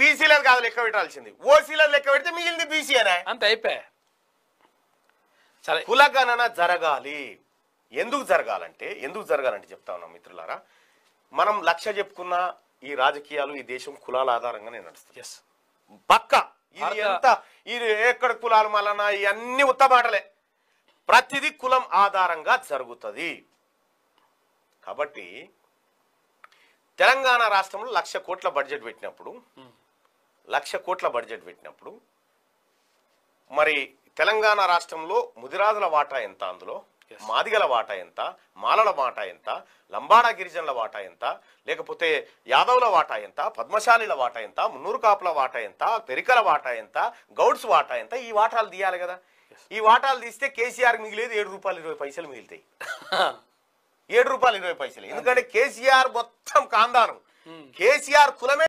బీసీలది కాదు లెక్క పెట్టాల్సింది ఓసీలది లెక్క పెడితే మిగిలింది బీసీ అనే అంత అయిపోయా సరే కులగణన జరగాలి ఎందుకు జరగాలంటే ఎందుకు జరగాలంటే చెప్తా ఉన్నాం మిత్రులారా మనం లక్ష్య చెప్పుకున్న ఈ రాజకీయాలు ఈ దేశం కులాల నేను నడుస్తుంది ఎస్ పక్క ఇది ఎంత ఇది ఎక్కడ కులాలు మలన ఇవన్నీ ఉత్త మాటలే ప్రతిదీ కులం ఆధారంగా జరుగుతుంది కాబట్టి తెలంగాణ రాష్ట్రంలో లక్ష కోట్ల బడ్జెట్ పెట్టినప్పుడు లక్ష కోట్ల బడ్జెట్ పెట్టినప్పుడు మరి తెలంగాణ రాష్ట్రంలో ముదిరాజుల వాటా ఎంత అందులో మాదిగల వాటా ఎంత మాలల వాటా ఎంత లంబాడా గిరిజనుల వాటా ఎంత లేకపోతే యాదవుల వాటా ఎంత పద్మశాలిల వాటా ఎంత మున్నూరు కాపుల వాటా ఎంత పెరికల వాటా ఎంత గౌడ్స్ వాటా ఎంత ఈ వాటాలు తీయాలి కదా ఈ వాటాలు తీస్తే కేసీఆర్ మిగిలేదు ఏడు రూపాయలు ఇరవై పైసలు మిగులుతాయి ఏడు రూపాయలు ఇరవై పైసలు ఎందుకంటే కేసీఆర్ మొత్తం కాందారం hmm. కేసీఆర్ కులమే